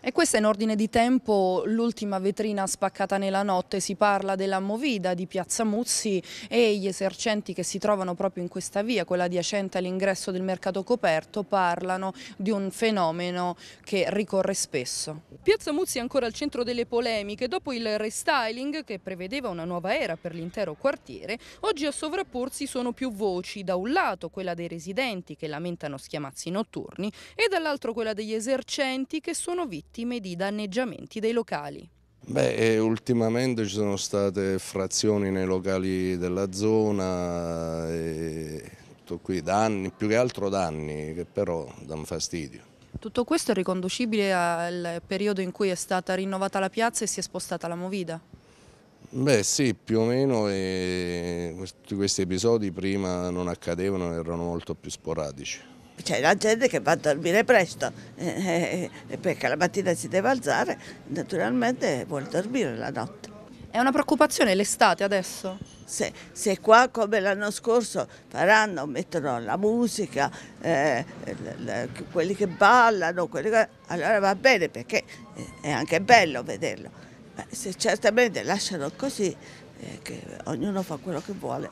E questa è in ordine di tempo l'ultima vetrina spaccata nella notte, si parla della Movida di Piazza Muzzi e gli esercenti che si trovano proprio in questa via, quella adiacente all'ingresso del mercato coperto, parlano di un fenomeno che ricorre spesso. Piazza Muzzi è ancora al centro delle polemiche, dopo il restyling che prevedeva una nuova era per l'intero quartiere, oggi a sovrapporsi sono più voci, da un lato quella dei residenti che lamentano schiamazzi notturni e dall'altro quella degli esercenti che sono vittime vittime di danneggiamenti dei locali. Beh, ultimamente ci sono state frazioni nei locali della zona, e tutto qui, danni, più che altro danni che però danno fastidio. Tutto questo è riconducibile al periodo in cui è stata rinnovata la piazza e si è spostata la movida? Beh sì, più o meno eh, questi episodi prima non accadevano, erano molto più sporadici c'è la gente che va a dormire presto eh, eh, perché la mattina si deve alzare, naturalmente vuole dormire la notte. È una preoccupazione l'estate adesso? Se, se, qua come l'anno scorso faranno, mettono la musica, eh, le, le, quelli che ballano, quelli che, allora va bene perché eh, è anche bello vederlo. se certamente lasciano così, eh, che ognuno fa quello che vuole,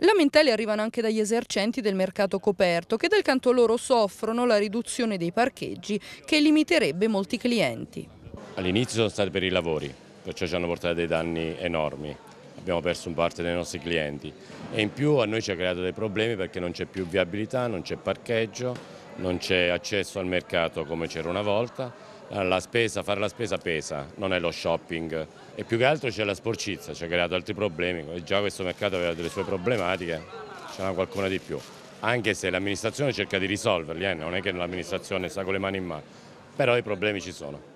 Lamentele arrivano anche dagli esercenti del mercato coperto che dal canto loro soffrono la riduzione dei parcheggi che limiterebbe molti clienti. All'inizio sono stati per i lavori, perciò ci hanno portato dei danni enormi, abbiamo perso un parte dei nostri clienti e in più a noi ci ha creato dei problemi perché non c'è più viabilità, non c'è parcheggio, non c'è accesso al mercato come c'era una volta eh, la spesa, fare la spesa pesa, non è lo shopping e più che altro c'è la sporcizia, ci ha creato altri problemi, già questo mercato aveva delle sue problematiche, ce n'è qualcuna di più, anche se l'amministrazione cerca di risolverli, eh? non è che l'amministrazione sta con le mani in mano, però i problemi ci sono.